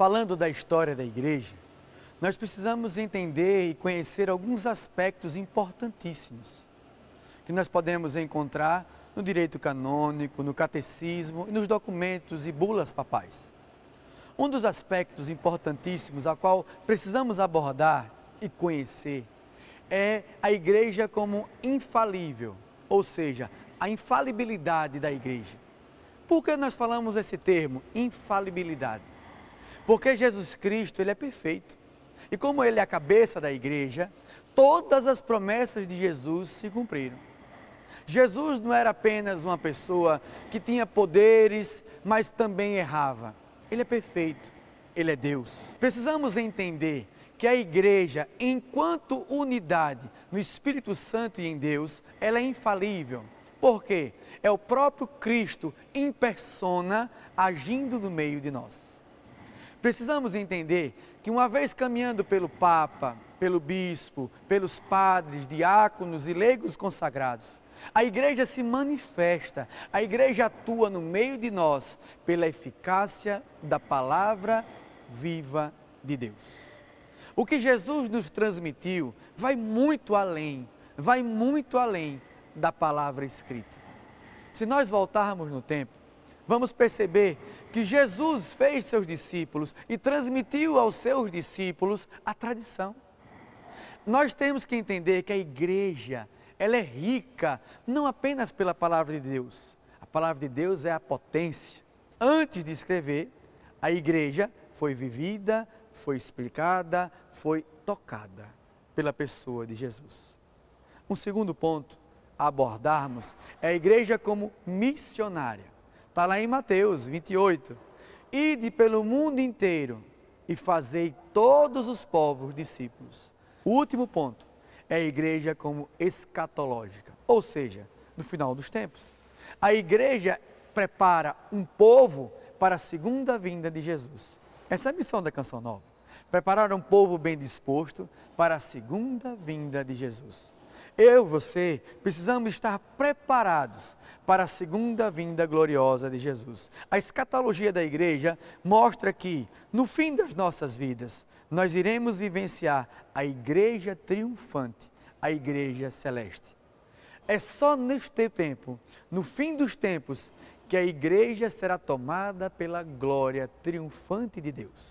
Falando da história da igreja, nós precisamos entender e conhecer alguns aspectos importantíssimos que nós podemos encontrar no direito canônico, no catecismo e nos documentos e bulas papais. Um dos aspectos importantíssimos a qual precisamos abordar e conhecer é a igreja como infalível, ou seja, a infalibilidade da igreja. Por que nós falamos esse termo, infalibilidade? Porque Jesus Cristo, ele é perfeito. E como ele é a cabeça da igreja, todas as promessas de Jesus se cumpriram. Jesus não era apenas uma pessoa que tinha poderes, mas também errava. Ele é perfeito, ele é Deus. Precisamos entender que a igreja, enquanto unidade no Espírito Santo e em Deus, ela é infalível. Porque é o próprio Cristo em persona agindo no meio de nós. Precisamos entender que, uma vez caminhando pelo Papa, pelo Bispo, pelos padres, diáconos e leigos consagrados, a igreja se manifesta, a igreja atua no meio de nós pela eficácia da palavra viva de Deus. O que Jesus nos transmitiu vai muito além, vai muito além da palavra escrita. Se nós voltarmos no tempo, vamos perceber que Jesus fez seus discípulos e transmitiu aos seus discípulos a tradição. Nós temos que entender que a igreja, ela é rica não apenas pela palavra de Deus. A palavra de Deus é a potência. Antes de escrever, a igreja foi vivida, foi explicada, foi tocada pela pessoa de Jesus. Um segundo ponto a abordarmos é a igreja como missionária. Está lá em Mateus 28. Ide pelo mundo inteiro e fazei todos os povos discípulos. O último ponto é a igreja como escatológica, ou seja, no final dos tempos. A igreja prepara um povo para a segunda vinda de Jesus. Essa é a missão da canção nova. Preparar um povo bem disposto para a segunda vinda de Jesus. Eu e você precisamos estar preparados para a segunda vinda gloriosa de Jesus. A escatologia da igreja mostra que, no fim das nossas vidas, nós iremos vivenciar a igreja triunfante, a igreja celeste. É só neste tempo, no fim dos tempos, que a igreja será tomada pela glória triunfante de Deus.